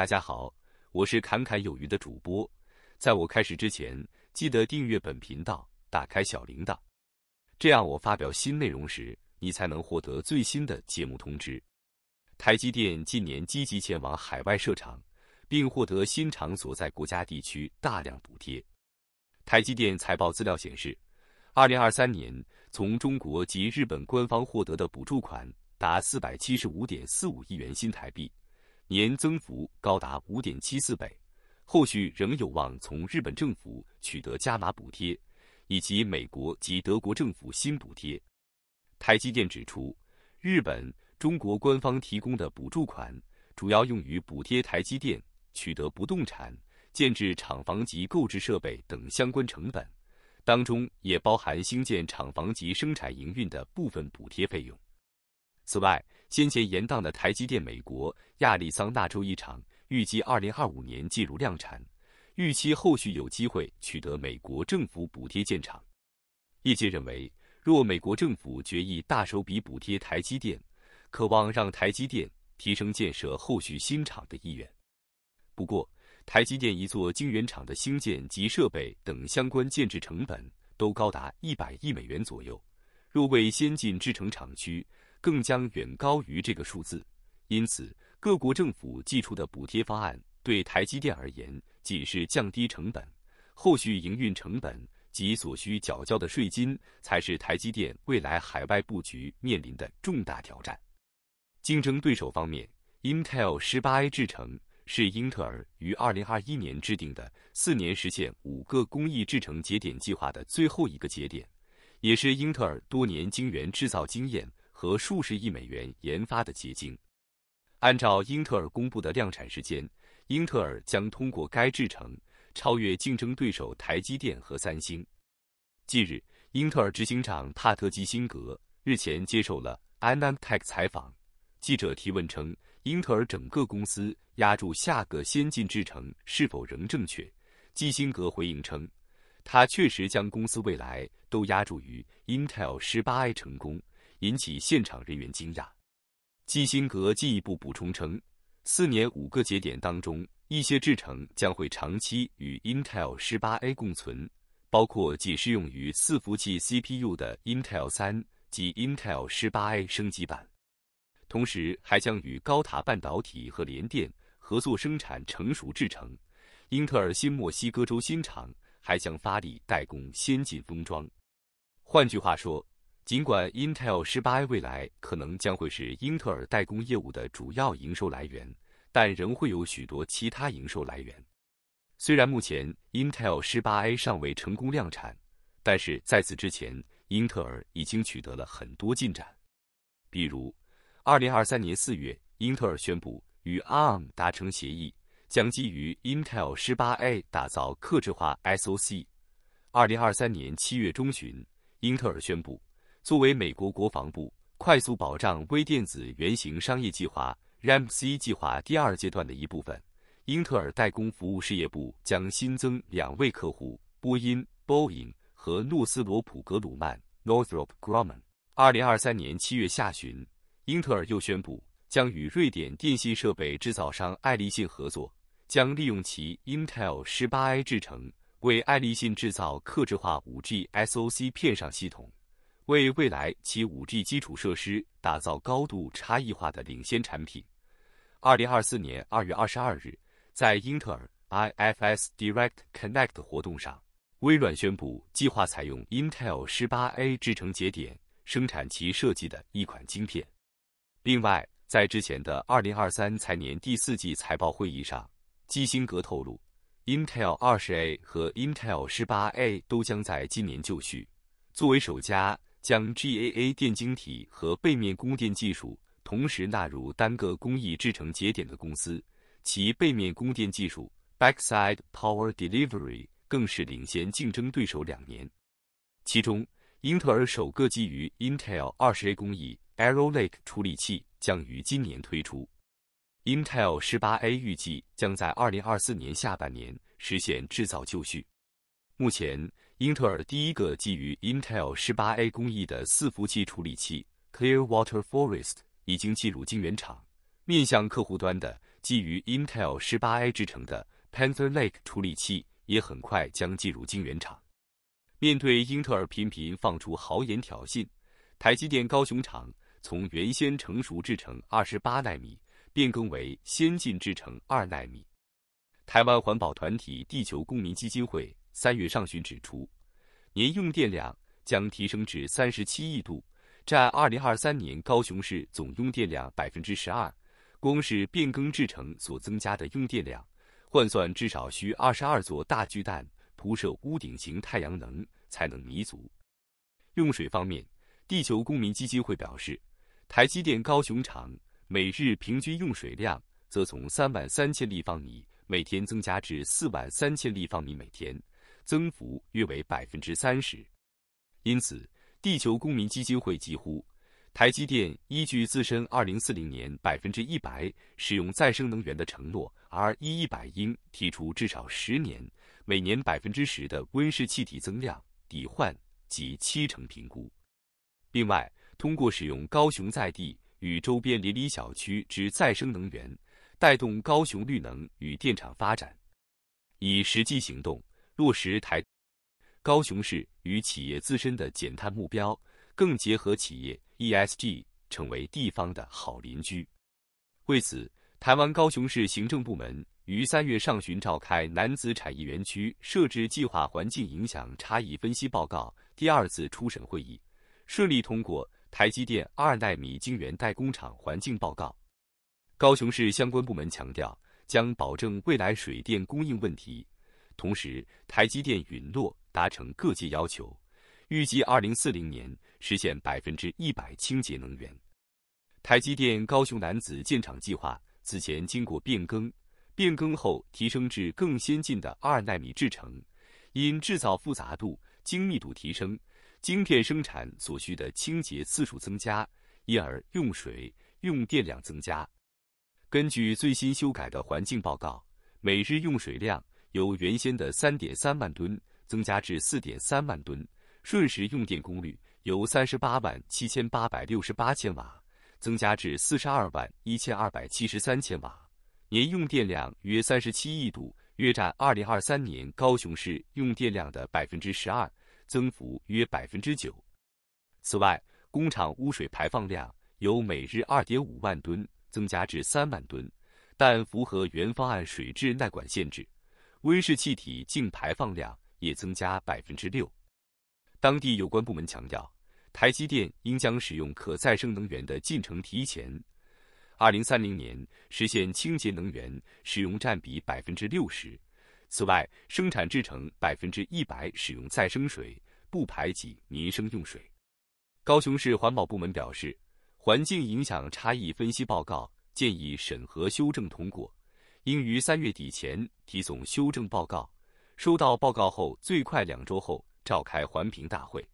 大家好，我是侃侃有余的主播。在我开始之前，记得订阅本频道，打开小铃铛，这样我发表新内容时，你才能获得最新的节目通知。台积电近年积极前往海外设厂，并获得新厂所在国家地区大量补贴。台积电财报资料显示，2023年从中国及日本官方获得的补助款达475.45亿元新台币。年增幅高达五点七四倍，后续仍有望从日本政府取得加码补贴，以及美国及德国政府新补贴。台积电指出，日本、中国官方提供的补助款，主要用于补贴台积电取得不动产、建制厂房及购置设备等相关成本，当中也包含兴建厂房及生产营运的部分补贴费用。此外，先前延宕的台积电美国亚利桑那州一厂预计二零二五年进入量产，预期后续有机会取得美国政府补贴建厂。业界认为，若美国政府决议大手笔补贴台积电，渴望让台积电提升建设后续新厂的意愿。不过，台积电一座晶圆厂的兴建及设备等相关建制成本都高达一百亿美元左右，若为先进制程厂区。更将远高于这个数字，因此各国政府寄出的补贴方案对台积电而言，仅是降低成本，后续营运成本及所需缴交的税金才是台积电未来海外布局面临的重大挑战。竞争对手方面，Intel 十八 A 制程是英特尔于二零二一年制定的四年实现五个工艺制程节点计划的最后一个节点，也是英特尔多年晶圆制造经验。和数十亿美元研发的结晶。按照英特尔公布的量产时间，英特尔将通过该制程超越竞争对手台积电和三星。近日，英特尔执行长帕特基辛格日前接受了 a n a n t e c h 采访。记者提问称：“英特尔整个公司压住下个先进制程是否仍正确？”基辛格回应称：“他确实将公司未来都压注于 Intel 18i 成功。”引起现场人员惊讶。基辛格进一步补充称，四年五个节点当中，一些制程将会长期与 Intel 十八 A 共存，包括仅适用于伺服器 CPU 的 Intel 三及 Intel 十八 A 升级版。同时，还将与高塔半导体和联电合作生产成熟制程。英特尔新墨西哥州新厂还将发力代工先进封装。换句话说。尽管 Intel 18A 未来可能将会是英特尔代工业务的主要营收来源，但仍会有许多其他营收来源。虽然目前 Intel 18A 尚未成功量产，但是在此之前，英特尔已经取得了很多进展。比如，2023年4月，英特尔宣布与 ARM 达成协议，将基于 Intel 18A 打造克制化 SOC。2023年7月中旬，英特尔宣布。作为美国国防部快速保障微电子原型商业计划 r a m C） 计划第二阶段的一部分，英特尔代工服务事业部将新增两位客户：波音 （Boeing） 和诺斯罗普格鲁曼 （Northrop Grumman）。二零二三年七月下旬，英特尔又宣布将与瑞典电信设备制造商爱立信合作，将利用其 Intel 十八 A 制程为爱立信制造客制化 5G SoC 片上系统。为未来其 5G 基础设施打造高度差异化的领先产品。二零二四年二月二十二日，在英特尔 IFS Direct Connect 活动上，微软宣布计划采用 Intel 18A 制程节点生产其设计的一款晶片。另外，在之前的二零二三财年第四季财报会议上，基辛格透露，Intel 20A 和 Intel 18A 都将在今年就绪，作为首家。将 GAA 电晶体和背面供电技术同时纳入单个工艺制成节点的公司，其背面供电技术 （Backside Power Delivery） 更是领先竞争对手两年。其中，英特尔首个基于 Intel 20A 工艺 Arrow Lake 处理器将于今年推出，Intel 18A 预计将在2024年下半年实现制造就绪。目前，英特尔第一个基于 Intel 十八 A 工艺的伺服器处理器 Clearwater Forest 已经进入晶圆厂。面向客户端的基于 Intel 十八 A 制程的 Panther Lake 处理器也很快将进入晶圆厂。面对英特尔频频放出豪言挑衅，台积电高雄厂从原先成熟制成二十八纳米变更为先进制成二纳米。台湾环保团体地球公民基金会。三月上旬指出，年用电量将提升至三十七亿度，占二零二三年高雄市总用电量百分之十二。光是变更制成所增加的用电量，换算至少需二十二座大巨蛋铺设屋顶型太阳能才能弥足。用水方面，地球公民基金会表示，台积电高雄厂每日平均用水量则从三万三千立方米每天增加至四万三千立方米每天。增幅约为百分之三十，因此，地球公民基金会几乎台积电依据自身二零四零年百分之一百使用再生能源的承诺，而一一百应提出至少十年每年百分之十的温室气体增量抵换及七成评估。另外，通过使用高雄在地与周边邻里小区之再生能源，带动高雄绿能与电厂发展，以实际行动。落实台高雄市与企业自身的减碳目标，更结合企业 ESG，成为地方的好邻居。为此，台湾高雄市行政部门于三月上旬召开南子产业园区设置计划环境影响差异分析报告第二次初审会议，顺利通过台积电二纳米晶圆代工厂环境报告。高雄市相关部门强调，将保证未来水电供应问题。同时，台积电允诺达成各界要求，预计二零四零年实现百分之一百清洁能源。台积电高雄男子建厂计划此前经过变更，变更后提升至更先进的二纳米制程。因制造复杂度、精密度提升，晶片生产所需的清洁次数增加，因而用水用电量增加。根据最新修改的环境报告，每日用水量。由原先的三点三万吨增加至四点三万吨，瞬时用电功率由三十八万七千八百六十八千瓦增加至四十二万一千二百七十三千瓦，年用电量约三十七亿度，约占二零二三年高雄市用电量的百分之十二，增幅约百分之九。此外，工厂污水排放量由每日二点五万吨增加至三万吨，但符合原方案水质耐管限制。温室气体净排放量也增加百分之六。当地有关部门强调，台积电应将使用可再生能源的进程提前，二零三零年实现清洁能源使用占比百分之六十。此外，生产制成百分之一百使用再生水，不排挤民生用水。高雄市环保部门表示，环境影响差异分析报告建议审核修正通过。应于三月底前提送修正报告。收到报告后，最快两周后召开环评大会。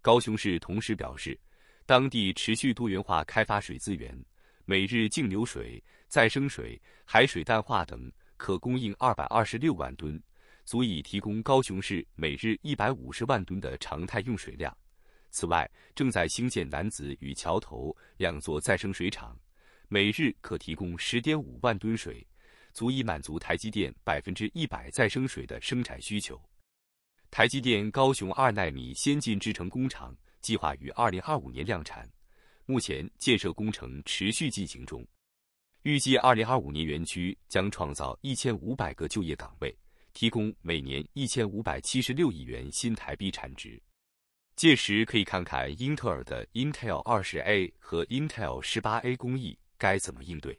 高雄市同时表示，当地持续多元化开发水资源，每日净流水、再生水、海水淡化等可供应二百二十六万吨，足以提供高雄市每日一百五十万吨的常态用水量。此外，正在兴建南子与桥头两座再生水厂，每日可提供十点五万吨水。足以满足台积电百分之一百再生水的生产需求。台积电高雄二纳米先进制程工厂计划于二零二五年量产，目前建设工程持续进行中。预计二零二五年园区将创造一千五百个就业岗位，提供每年一千五百七十六亿元新台币产值。届时可以看看英特尔的 Intel 二十 A 和 Intel 十八 A 工艺该怎么应对。